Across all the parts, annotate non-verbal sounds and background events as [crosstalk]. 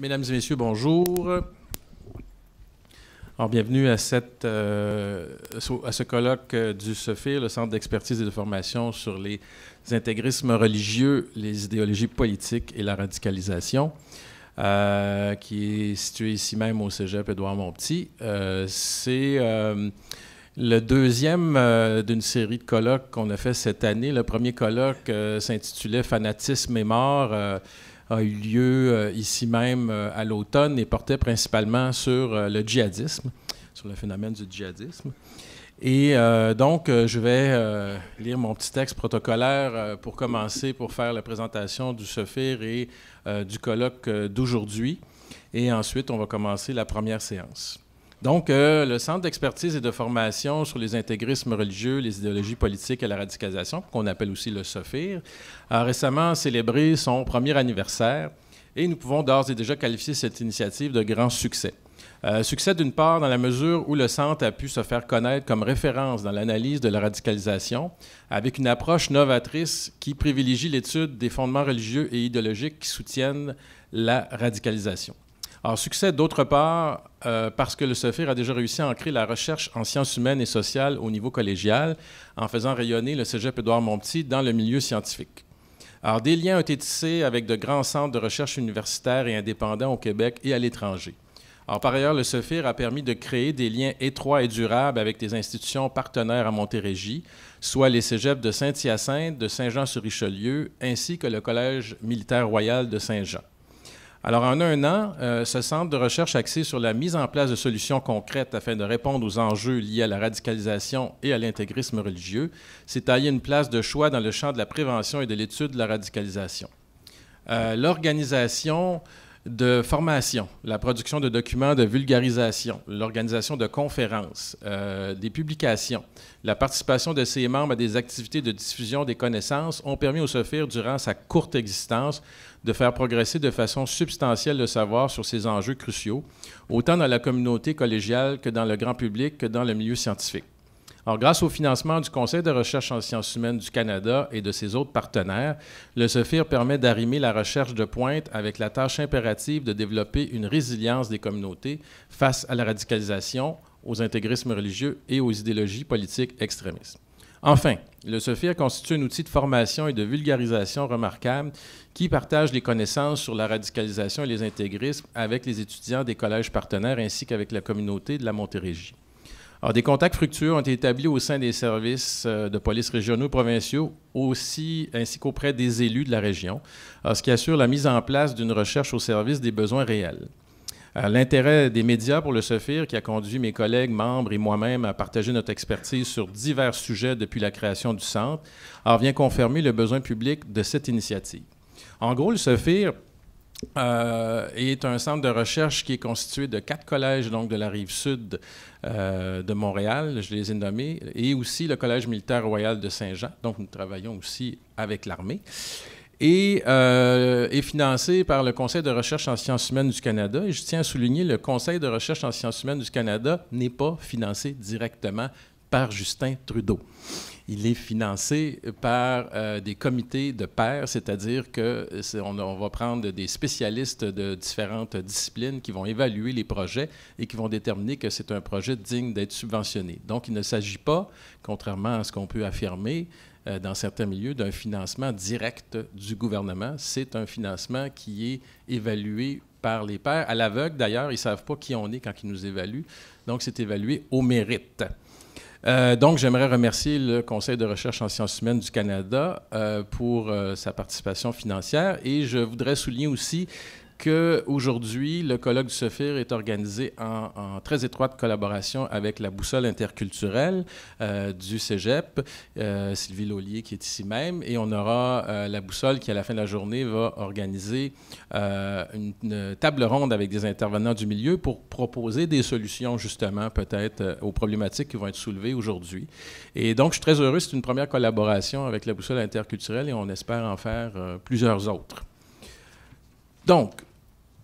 Mesdames et messieurs, bonjour. Alors, bienvenue à, cette, euh, à ce colloque euh, du SOFIR, le Centre d'expertise et de formation sur les intégrismes religieux, les idéologies politiques et la radicalisation, euh, qui est situé ici même au Cégep Édouard-Montpetit. C'est le deuxième d'une série de colloques qu'on a fait cette année. Le premier colloque s'intitulait Fanatisme et mort a eu lieu euh, ici même euh, à l'automne et portait principalement sur euh, le djihadisme, sur le phénomène du djihadisme. Et donc, je vais lire mon petit texte protocolaire pour commencer, pour faire la présentation du Sophir et du colloque d'aujourd'hui. Et ensuite, on va commencer la première séance. Donc, euh, le Centre d'expertise et de formation sur les intégrismes religieux, les idéologies politiques et la radicalisation, qu'on appelle aussi le SOFIR, a récemment célébré son premier anniversaire et nous pouvons d'ores et déjà qualifier cette initiative de grand succès. Euh, succès d'une part dans la mesure où le centre a pu se faire connaître comme référence dans l'analyse de la radicalisation, avec une approche novatrice qui privilégie l'étude des fondements religieux et idéologiques qui soutiennent la radicalisation. Alors, succès d'autre part euh, parce que le SOFIR a déjà réussi à ancrer la recherche en sciences humaines et sociales au niveau collégial en faisant rayonner le cégep Édouard-Montpetit dans le milieu scientifique. Alors, des liens ont été tissés avec de grands centres de recherche universitaires et indépendants au Québec et à l'étranger. Alors, par ailleurs, le SOFIR a permis de créer des liens étroits et durables avec des institutions partenaires à Montérégie, soit les cégeps de Saint-Hyacinthe, de Saint-Jean-sur-Richelieu, ainsi que le Collège militaire royal de Saint-Jean. Alors, en un an, euh, ce centre de recherche axé sur la mise en place de solutions concrètes afin de répondre aux enjeux liés à la radicalisation et à l'intégrisme religieux s'est taillé une place de choix dans le champ de la prévention et de l'étude de la radicalisation. Euh, l'organisation de formation, la production de documents de vulgarisation, l'organisation de conférences, euh, des publications, la participation de ses membres à des activités de diffusion des connaissances ont permis au SOFIR, durant sa courte existence, de faire progresser de façon substantielle le savoir sur ces enjeux cruciaux, autant dans la communauté collégiale que dans le grand public que dans le milieu scientifique grâce au financement du Conseil de recherche en sciences humaines du Canada et de ses autres partenaires, le SOFIR permet d'arrimer la recherche de pointe avec la tâche impérative de développer une résilience des communautés face à la radicalisation, aux intégrismes religieux et aux idéologies politiques extrémistes. Enfin, le SOFIR constitue un outil de formation et de vulgarisation remarquable qui partage les connaissances sur la radicalisation et les intégrismes avec les étudiants des collèges partenaires ainsi qu'avec la communauté de la Montérégie des contacts fructueux ont été établis au sein des services euh, de police régionaux et provinciaux, aussi ainsi qu'auprès des élus de la région, ce qui assure la mise en place d'une recherche au service des besoins réels. Euh, l'intérêt des médias pour le SOFIR, qui a conduit mes collègues, membres et moi-même à partager notre expertise sur divers sujets depuis la création du centre, a vient confirmer le besoin public de cette initiative. En gros, le SOFIR, euh, est un centre de recherche qui est constitué de quatre collèges donc de la rive sud euh, de Montréal, je les ai nommés, et aussi le Collège militaire royal de Saint-Jean. Donc nous travaillons aussi avec l'armée. Et euh, est financé par le Conseil de recherche en sciences humaines du Canada. Et je tiens à souligner, le Conseil de recherche en sciences humaines du Canada n'est pas financé directement par Justin Trudeau. Il est financé par euh, des comités de pairs, c'est-à-dire que euh, on, va prendre des spécialistes de différentes disciplines qui vont évaluer les projets et qui vont déterminer que c'est un projet digne d'être subventionné. Donc, il ne s'agit pas, contrairement à ce qu'on peut affirmer euh, dans certains milieux, d'un financement direct du gouvernement. C'est un financement qui est évalué par les pairs. À l'aveugle, d'ailleurs, ils ne savent pas qui on est quand ils nous évaluent. Donc, c'est évalué au mérite. Euh, donc, j'aimerais remercier le Conseil de recherche en sciences humaines du Canada euh, pour euh, sa participation financière et je voudrais souligner aussi qu'aujourd'hui, le colloque du SOFIR est organisé en, très étroite collaboration avec la boussole interculturelle euh, du cégep, euh, Sylvie Laulier qui est ici même, et on aura euh, la boussole qui, à la fin de la journée, va organiser une, table ronde avec des intervenants du milieu pour proposer des solutions, justement, peut-être aux problématiques qui vont être soulevées aujourd'hui. Et donc, je suis très heureux, c'est une première collaboration avec la boussole interculturelle et on espère en faire plusieurs autres. Donc,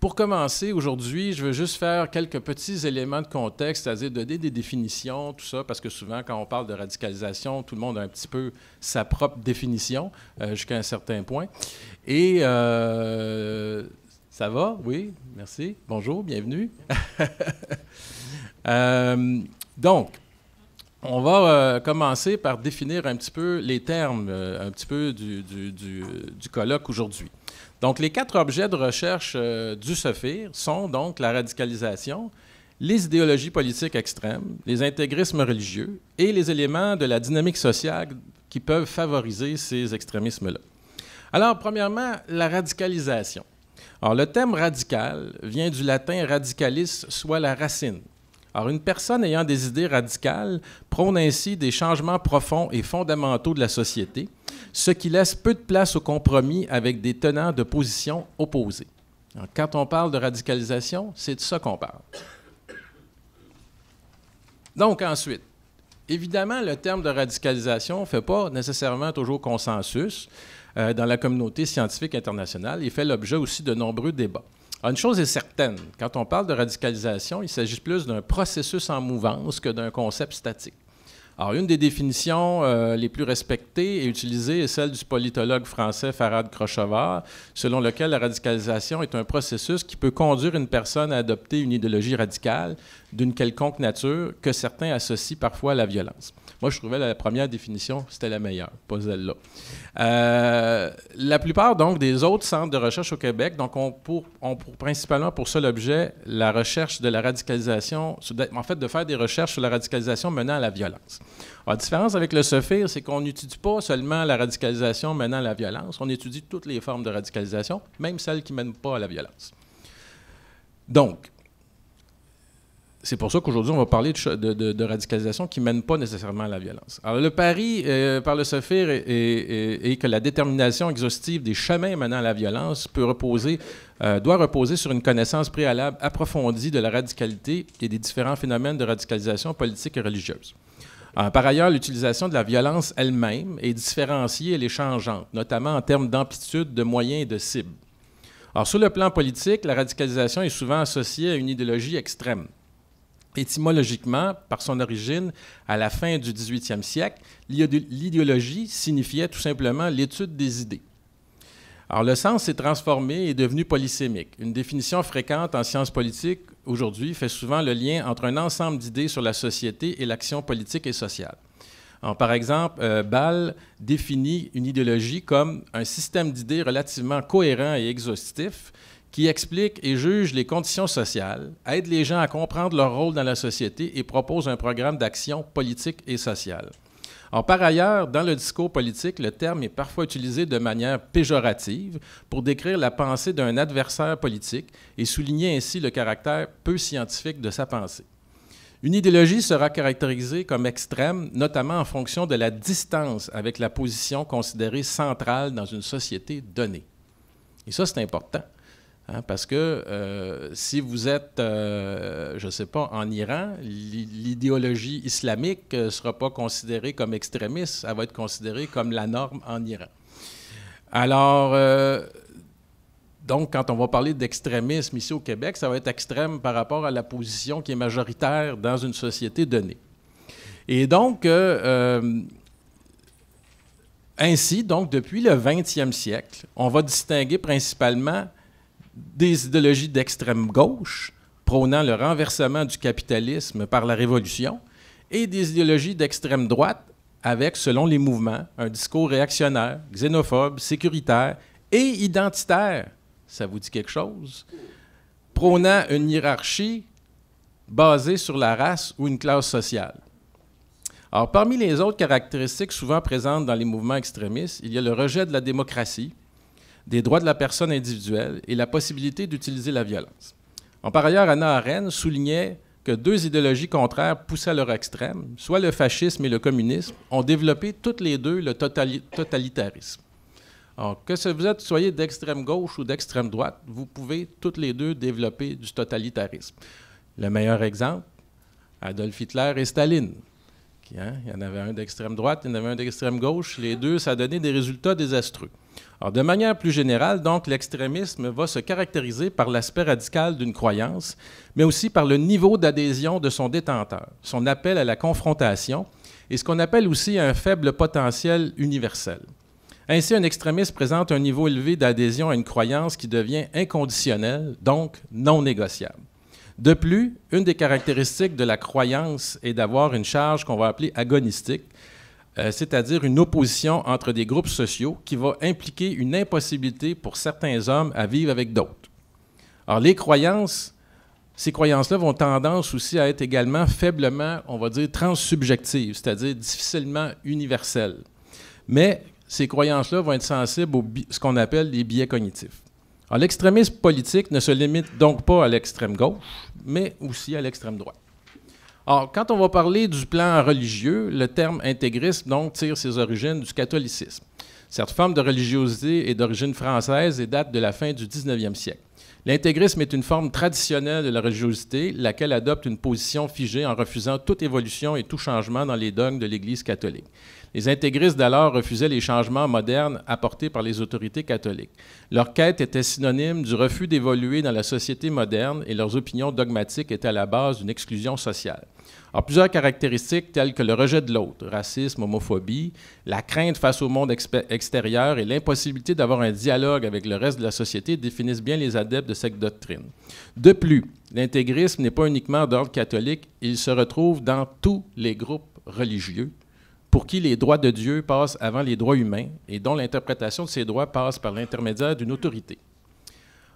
pour commencer, aujourd'hui, je veux juste faire quelques petits éléments de contexte, c'est-à-dire donner des définitions, tout ça, parce que souvent, quand on parle de radicalisation, tout le monde a un petit peu sa propre définition euh, jusqu'à un certain point. Et euh, ça va? Oui, merci. Bonjour, bienvenue. [laughs] Euh, donc, on va euh, commencer par définir un petit peu les termes, euh, un petit peu euh, du, colloque aujourd'hui. Donc, les quatre objets de recherche du SOFIR sont donc la radicalisation, les idéologies politiques extrêmes, les intégrismes religieux et les éléments de la dynamique sociale qui peuvent favoriser ces extrémismes-là. Alors, premièrement, la radicalisation. Alors, le terme radical vient du latin radicalis, soit la racine. Alors, une personne ayant des idées radicales prône ainsi des changements profonds et fondamentaux de la société, ce qui laisse peu de place au compromis avec des tenants de positions opposées. quand on parle de radicalisation, c'est de ça qu'on parle. Donc, ensuite, évidemment, le terme de radicalisation ne fait pas nécessairement toujours consensus euh, dans la communauté scientifique internationale. et fait l'objet aussi de nombreux débats. Ah, une chose est certaine, quand on parle de radicalisation, il s'agit plus d'un processus en mouvance que d'un concept statique. une des définitions euh, les plus respectées et utilisées est celle du politologue français Farad Krochevar, selon lequel la radicalisation est un processus qui peut conduire une personne à adopter une idéologie radicale d'une quelconque nature que certains associent parfois à la violence. Moi, je trouvais la première définition, c'était la meilleure, pas celle-là. Euh, la plupart, donc, des autres centres de recherche au Québec, donc, ont, pour, principalement pour seul objet la recherche de la radicalisation, en fait, de faire des recherches sur la radicalisation menant à la violence. la différence avec le SOFIR, c'est qu'on n'étudie pas seulement la radicalisation menant à la violence, on étudie toutes les formes de radicalisation, même celles qui ne mènent pas à la violence. Donc, c'est pour ça qu'aujourd'hui, on va parler de, radicalisation qui ne mène pas nécessairement à la violence. Alors, le pari euh, par le Sophir est, que la détermination exhaustive des chemins menant à la violence peut reposer, euh, doit reposer sur une connaissance préalable approfondie de la radicalité et des différents phénomènes de radicalisation politique et religieuse. Euh, par ailleurs, l'utilisation de la violence elle-même est différenciée et est changeante, notamment en termes d'amplitude, de moyens et de cibles. Alors, sur le plan politique, la radicalisation est souvent associée à une idéologie extrême étymologiquement, par son origine, à la fin du 18e siècle, l'idéologie signifiait tout simplement l'étude des idées. Alors, le sens s'est transformé et est devenu polysémique. Une définition fréquente en sciences politiques aujourd'hui fait souvent le lien entre un ensemble d'idées sur la société et l'action politique et sociale. par exemple, euh, Ball définit une idéologie comme un système d'idées relativement cohérent et exhaustif qui explique et juge les conditions sociales, aide les gens à comprendre leur rôle dans la société et propose un programme d'action politique et sociale. Or, par ailleurs, dans le discours politique, le terme est parfois utilisé de manière péjorative pour décrire la pensée d'un adversaire politique et souligner ainsi le caractère peu scientifique de sa pensée. Une idéologie sera caractérisée comme extrême, notamment en fonction de la distance avec la position considérée centrale dans une société donnée. Et ça, c'est important. Hein, parce que euh, si vous êtes, euh, je ne sais pas, en Iran, l'idéologie islamique ne euh, sera pas considérée comme extrémiste, elle va être considérée comme la norme en Iran. Alors, donc, quand on va parler d'extrémisme ici au Québec, ça va être extrême par rapport à la position qui est majoritaire dans une société donnée. Et donc, ainsi, donc, depuis le 20e siècle, on va distinguer principalement des idéologies d'extrême gauche prônant le renversement du capitalisme par la révolution et des idéologies d'extrême droite avec, selon les mouvements, un discours réactionnaire, xénophobe, sécuritaire et identitaire. Ça vous dit quelque chose? Prônant une hiérarchie basée sur la race ou une classe sociale. Alors, parmi les autres caractéristiques souvent présentes dans les mouvements extrémistes, il y a le rejet de la démocratie, des droits de la personne individuelle et la possibilité d'utiliser la violence. En par ailleurs, Anna Arendt soulignait que deux idéologies contraires poussées à leur extrême, soit le fascisme et le communisme, ont développé toutes les deux le totalitarisme. Alors, que vous êtes, soyez d'extrême gauche ou d'extrême droite, vous pouvez toutes les deux développer du totalitarisme. Le meilleur exemple, Adolf Hitler et Staline. Hein, il y en avait un d'extrême droite, il y en avait un d'extrême gauche. Les deux, ça donnait des résultats désastreux de manière plus générale, donc, l'extrémisme va se caractériser par l'aspect radical d'une croyance, mais aussi par le niveau d'adhésion de son détenteur, son appel à la confrontation et ce qu'on appelle aussi un faible potentiel universel. Ainsi, un extrémiste présente un niveau élevé d'adhésion à une croyance qui devient inconditionnelle, donc non négociable. De plus, une des caractéristiques de la croyance est d'avoir une charge qu'on va appeler agonistique, euh, c'est-à-dire une opposition entre des groupes sociaux qui va impliquer une impossibilité pour certains hommes à vivre avec d'autres. Alors les croyances, ces croyances-là vont tendance aussi à être également faiblement, on va dire, transsubjectives, c'est-à-dire difficilement universelles. Mais ces croyances-là vont être sensibles à ce qu'on appelle les biais cognitifs. Alors l'extrémisme politique ne se limite donc pas à l'extrême gauche, mais aussi à l'extrême droite quand on va parler du plan religieux, le terme intégrisme, donc, tire ses origines du catholicisme. Cette forme de religiosité est d'origine française et date de la fin du 19e siècle. L'intégrisme est une forme traditionnelle de la religiosité, laquelle adopte une position figée en refusant toute évolution et tout changement dans les dogmes de l'Église catholique. Les intégristes d'alors refusaient les changements modernes apportés par les autorités catholiques. Leur quête était synonyme du refus d'évoluer dans la société moderne et leurs opinions dogmatiques étaient à la base d'une exclusion sociale. En plusieurs caractéristiques telles que le rejet de l'autre, racisme, homophobie, la crainte face au monde extérieur et l'impossibilité d'avoir un dialogue avec le reste de la société définissent bien les adeptes de cette doctrine. De plus, l'intégrisme n'est pas uniquement d'ordre catholique, il se retrouve dans tous les groupes religieux, pour qui les droits de Dieu passent avant les droits humains et dont l'interprétation de ces droits passe par l'intermédiaire d'une autorité.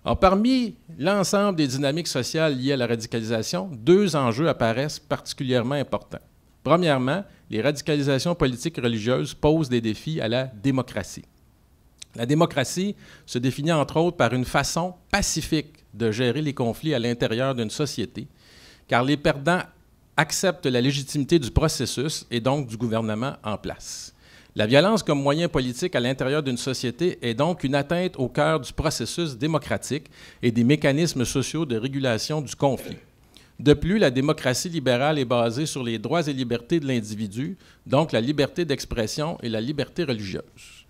En parmi l'ensemble des dynamiques sociales liées à la radicalisation, deux enjeux apparaissent particulièrement importants. Premièrement, les radicalisations politiques et religieuses posent des défis à la démocratie. La démocratie se définit entre autres par une façon pacifique de gérer les conflits à l'intérieur d'une société, car les perdants accepte la légitimité du processus et donc du gouvernement en place. La violence comme moyen politique à l'intérieur d'une société est donc une atteinte au cœur du processus démocratique et des mécanismes sociaux de régulation du conflit. De plus, la démocratie libérale est basée sur les droits et libertés de l'individu, donc la liberté d'expression et la liberté religieuse.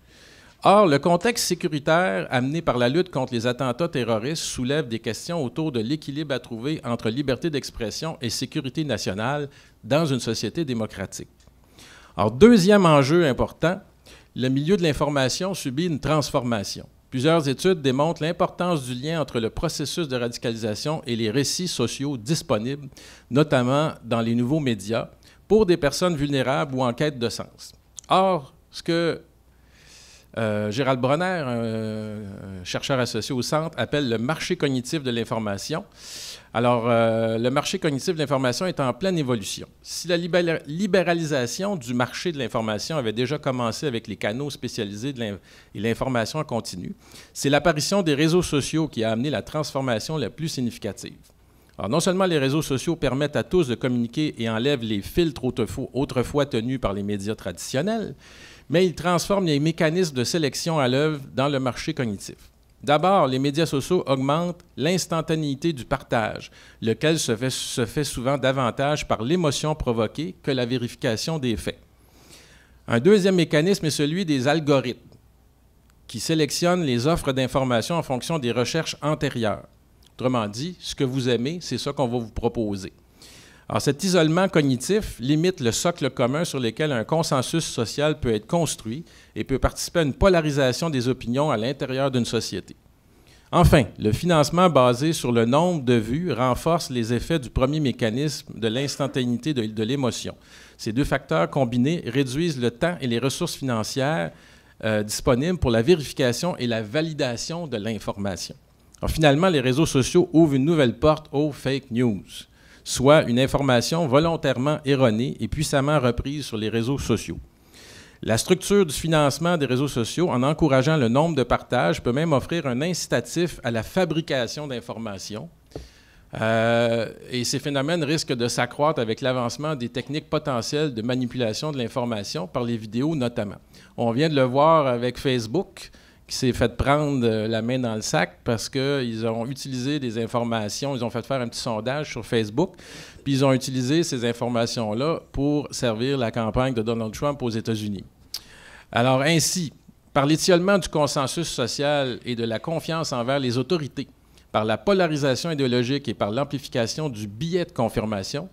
Or, le contexte sécuritaire amené par la lutte contre les attentats terroristes soulève des questions autour de l'équilibre à trouver entre liberté d'expression et sécurité nationale dans une société démocratique. Or, deuxième enjeu important, le milieu de l'information subit une transformation. Plusieurs études démontrent l'importance du lien entre le processus de radicalisation et les récits sociaux disponibles, notamment dans les nouveaux médias, pour des personnes vulnérables ou en quête de sens. Or, ce que euh, Gérald Bronner, euh, chercheur associé au centre, appelle le marché cognitif de l'information. Alors, euh, le marché cognitif de l'information est en pleine évolution. Si la libéralisation du marché de l'information avait déjà commencé avec les canaux spécialisés de et l'information continue, c'est l'apparition des réseaux sociaux qui a amené la transformation la plus significative non seulement les réseaux sociaux permettent à tous de communiquer et enlèvent les filtres autrefois, tenus par les médias traditionnels, mais ils transforment les mécanismes de sélection à l'œuvre dans le marché cognitif. D'abord, les médias sociaux augmentent l'instantanéité du partage, lequel se fait, se fait souvent davantage par l'émotion provoquée que la vérification des faits. Un deuxième mécanisme est celui des algorithmes, qui sélectionnent les offres d'informations en fonction des recherches antérieures. Autrement dit, ce que vous aimez, c'est ça qu'on va vous proposer. cet isolement cognitif limite le socle commun sur lequel un consensus social peut être construit et peut participer à une polarisation des opinions à l'intérieur d'une société. Enfin, le financement basé sur le nombre de vues renforce les effets du premier mécanisme de l'instantanéité de, l'émotion. Ces deux facteurs combinés réduisent le temps et les ressources financières euh, disponibles pour la vérification et la validation de l'information finalement, les réseaux sociaux ouvrent une nouvelle porte aux fake news, soit une information volontairement erronée et puissamment reprise sur les réseaux sociaux. La structure du financement des réseaux sociaux, en encourageant le nombre de partages, peut même offrir un incitatif à la fabrication d'informations. Euh, et ces phénomènes risquent de s'accroître avec l'avancement des techniques potentielles de manipulation de l'information par les vidéos notamment. On vient de le voir avec Facebook qui s'est fait prendre euh, la main dans le sac parce qu'ils ont utilisé des informations, ils ont fait faire un petit sondage sur Facebook, puis ils ont utilisé ces informations-là pour servir la campagne de Donald Trump aux États-Unis. Alors ainsi, par l'étiolement du consensus social et de la confiance envers les autorités, par la polarisation idéologique et par l'amplification du billet de confirmation,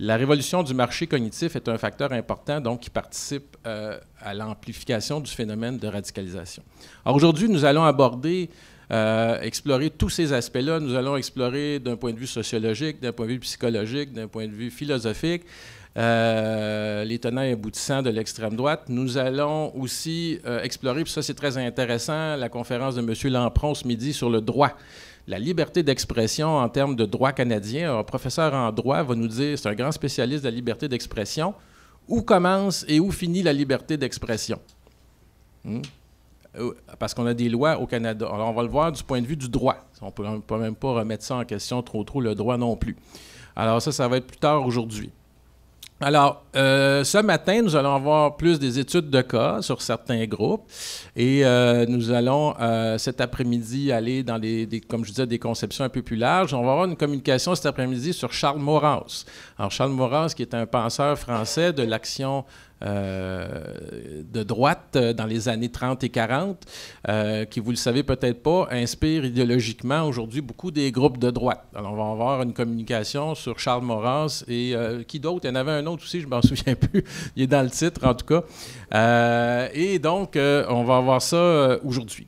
la révolution du marché cognitif est un facteur important, donc, qui participe euh, à l'amplification du phénomène de radicalisation. aujourd'hui, nous allons aborder euh, explorer tous ces aspects-là. Nous allons explorer d'un point de vue sociologique, d'un point de vue psychologique, d'un point de vue philosophique, euh, les tenants et aboutissants de l'extrême droite. Nous allons aussi explorer, puis ça c'est très intéressant, la conférence de M. Lampron ce midi sur le droit la liberté d'expression en termes de droit canadien. Un professeur en droit va nous dire, c'est un grand spécialiste de la liberté d'expression, où commence et où finit la liberté d'expression. Hmm? Euh, parce qu'on a des lois au Canada. Alors, on va le voir du point de vue du droit. On ne peut même pas remettre ça en question trop trop, le droit non plus. Alors ça, ça va être plus tard aujourd'hui. Alors, euh, ce matin, nous allons avoir plus des études de cas sur certains groupes et euh, nous allons euh, cet après-midi aller dans les, des, comme je disais, des conceptions un peu plus larges. On va avoir une communication cet après-midi sur Charles Maurras. Alors, Charles Maurras, qui est un penseur français de l'action euh, de droite euh, dans les années 30 et 40, euh, qui, vous le savez peut-être pas, inspire idéologiquement aujourd'hui beaucoup des groupes de droite. Alors, on va avoir une communication sur Charles Maurras et qui d'autre? Il y en avait un autre aussi, je m'en [laughs] souviens plus. Il est dans le titre, en tout cas. et donc, on va avoir ça aujourd'hui.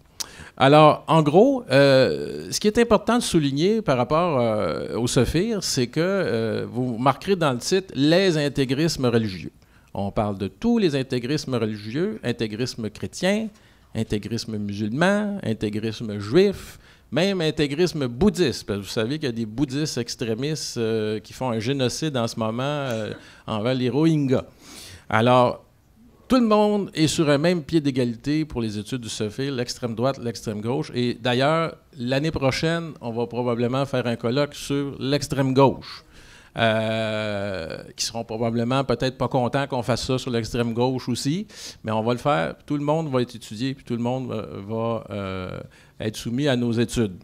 Alors, en gros, ce qui est important de souligner par rapport au Sophir, c'est que vous marquerez dans le titre les intégrismes religieux. On parle de tous les intégrismes religieux, intégrisme chrétien, intégrisme musulman, intégrisme juif, même intégrisme bouddhiste. vous savez qu'il y a des bouddhistes extrémistes euh, qui font un génocide en ce moment en euh, envers les Rohingyas. Alors, tout le monde est sur un même pied d'égalité pour les études du SOFI, l'extrême droite, l'extrême gauche. Et d'ailleurs, l'année prochaine, on va probablement faire un colloque sur l'extrême gauche. Euh, qui seront probablement peut-être pas contents qu'on fasse ça sur l'extrême gauche aussi, mais on va le faire. Tout le monde va être étudié, puis tout le monde euh, va, euh, être soumis à nos études.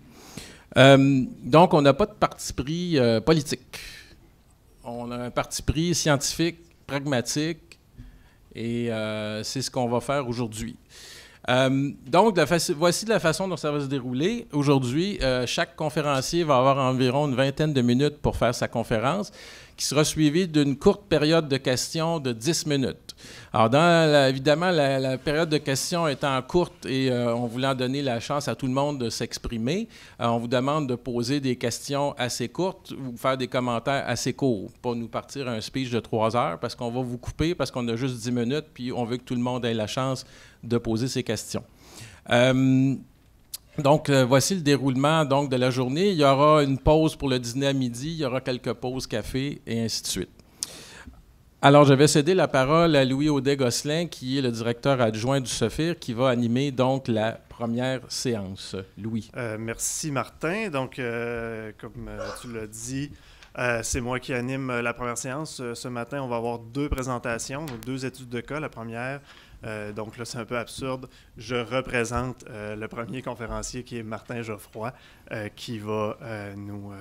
donc, on n'a pas de parti pris politique. On a un parti pris scientifique, pragmatique, et c'est ce qu'on va faire aujourd'hui. Euh, donc, voici la façon dont ça va se dérouler. Aujourd'hui, euh, chaque conférencier va avoir environ une vingtaine de minutes pour faire sa conférence qui sera suivi d'une courte période de questions de 10 minutes. Alors, dans évidemment, la, période de questions étant courte et en euh, voulant donner la chance à tout le monde de s'exprimer, euh, on vous demande de poser des questions assez courtes ou faire des commentaires assez courts, pour nous partir un speech de trois heures, parce qu'on va vous couper, parce qu'on a juste 10 minutes, puis on veut que tout le monde ait la chance de poser ses questions. Euh, donc, euh, voici le déroulement de la journée. Il y aura une pause pour le dîner à midi, il y aura quelques pauses café et ainsi de suite. Alors, je vais céder la parole à Louis Audet-Gosselin, qui est le directeur adjoint du SOFIR, qui va animer donc la première séance. Louis. Euh, merci, Martin. Donc, euh, comme tu l'as dit, c'est moi qui anime la première séance. Ce matin, on va avoir deux présentations, deux études de cas. La première, euh, donc là, c'est un peu absurde. Je représente euh, le premier conférencier qui est Martin Geoffroy, euh, qui va nous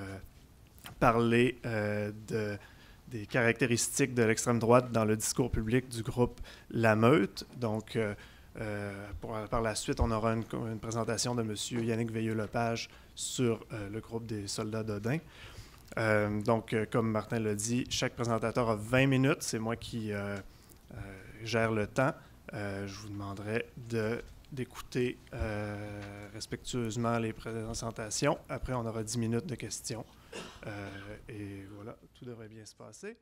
parler des caractéristiques de l'extrême droite dans le discours public du groupe La Meute. Donc, par la suite, on aura une, présentation de M. Yannick Veilleux-Lepage sur le groupe des soldats d'Odin. donc, comme Martin l'a dit, chaque présentateur a 20 minutes. C'est moi qui gère le temps. Euh, je vous demanderai de, d'écouter euh, respectueusement les présentations. Après, on aura 10 minutes de questions. Euh, et voilà, tout devrait bien se passer.